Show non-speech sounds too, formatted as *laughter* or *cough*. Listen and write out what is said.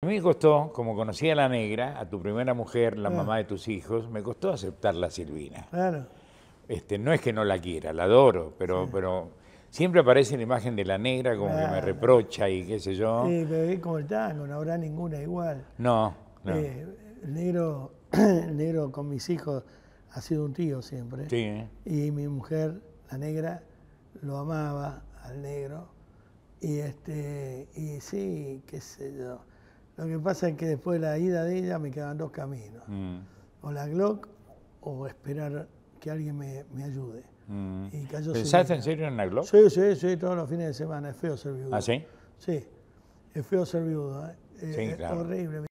A mí me costó, como conocí a la negra, a tu primera mujer, la mamá de tus hijos, me costó aceptar la Silvina. Claro. Este, no es que no la quiera, la adoro, pero, pero siempre aparece la imagen de la negra como que me reprocha y qué sé yo. Sí, pero como el no habrá ninguna igual. No, no. Eh, el negro, *clears throat* negro con mis hijos ha sido un tío siempre. Sí. Y mi mujer, la negra, lo amaba al negro. Y este, y sí, qué sé yo lo que pasa es que después de la ida de ella me quedan dos caminos. Mm. O la Glock o esperar que alguien me, me ayude. Mm. ¿Pensaste en serio en la Glock? Sí, sí, sí, todos los fines de semana. Es feo ser viudo. ¿Ah, sí? Sí, es feo ser viudo. ¿eh? Es eh, horrible.